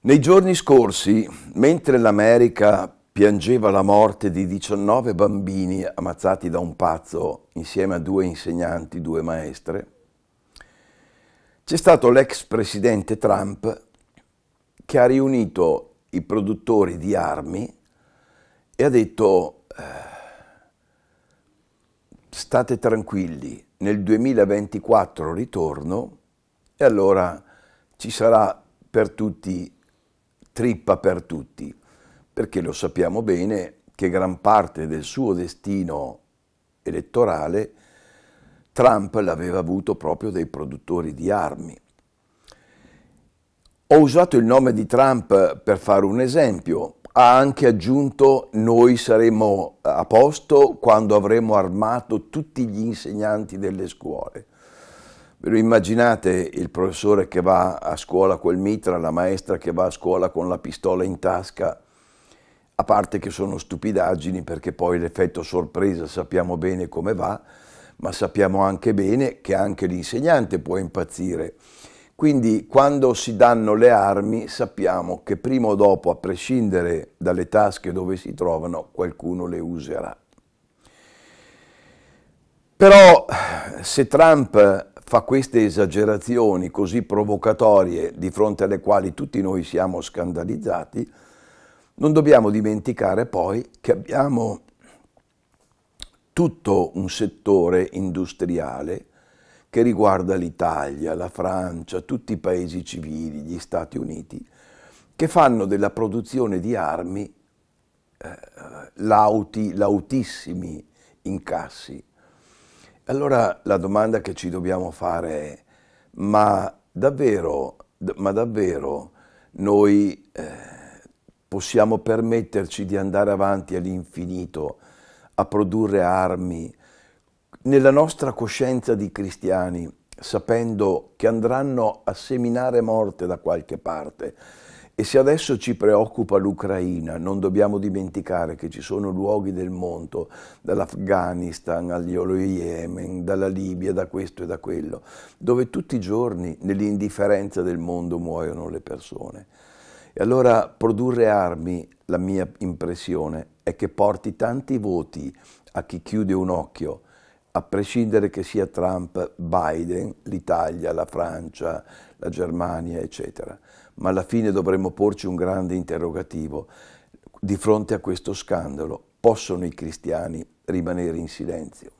Nei giorni scorsi, mentre l'America piangeva la morte di 19 bambini ammazzati da un pazzo insieme a due insegnanti, due maestre, c'è stato l'ex presidente Trump che ha riunito i produttori di armi e ha detto eh, state tranquilli, nel 2024 ritorno e allora ci sarà per tutti trippa per tutti, perché lo sappiamo bene che gran parte del suo destino elettorale Trump l'aveva avuto proprio dai produttori di armi. Ho usato il nome di Trump per fare un esempio, ha anche aggiunto noi saremo a posto quando avremo armato tutti gli insegnanti delle scuole. Immaginate il professore che va a scuola col mitra, la maestra che va a scuola con la pistola in tasca, a parte che sono stupidaggini perché poi l'effetto sorpresa sappiamo bene come va, ma sappiamo anche bene che anche l'insegnante può impazzire. Quindi quando si danno le armi sappiamo che prima o dopo, a prescindere dalle tasche dove si trovano, qualcuno le userà. Però se Trump fa queste esagerazioni così provocatorie di fronte alle quali tutti noi siamo scandalizzati, non dobbiamo dimenticare poi che abbiamo tutto un settore industriale che riguarda l'Italia, la Francia, tutti i paesi civili, gli Stati Uniti, che fanno della produzione di armi eh, lauti, lautissimi incassi allora la domanda che ci dobbiamo fare è, ma davvero, ma davvero noi eh, possiamo permetterci di andare avanti all'infinito a produrre armi nella nostra coscienza di cristiani, sapendo che andranno a seminare morte da qualche parte? E se adesso ci preoccupa l'Ucraina, non dobbiamo dimenticare che ci sono luoghi del mondo, dall'Afghanistan allo Yemen, dalla Libia, da questo e da quello, dove tutti i giorni nell'indifferenza del mondo muoiono le persone. E allora produrre armi, la mia impressione, è che porti tanti voti a chi chiude un occhio a prescindere che sia Trump, Biden, l'Italia, la Francia, la Germania, eccetera. Ma alla fine dovremmo porci un grande interrogativo. Di fronte a questo scandalo, possono i cristiani rimanere in silenzio?